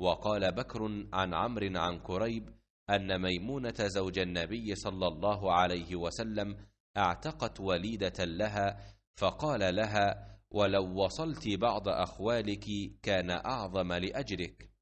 وقال بكر عن عمرو عن كريب أن ميمونة زوج النبي صلى الله عليه وسلم اعتقت وليدة لها فقال لها ولو وصلت بعض أخوالك كان أعظم لأجرك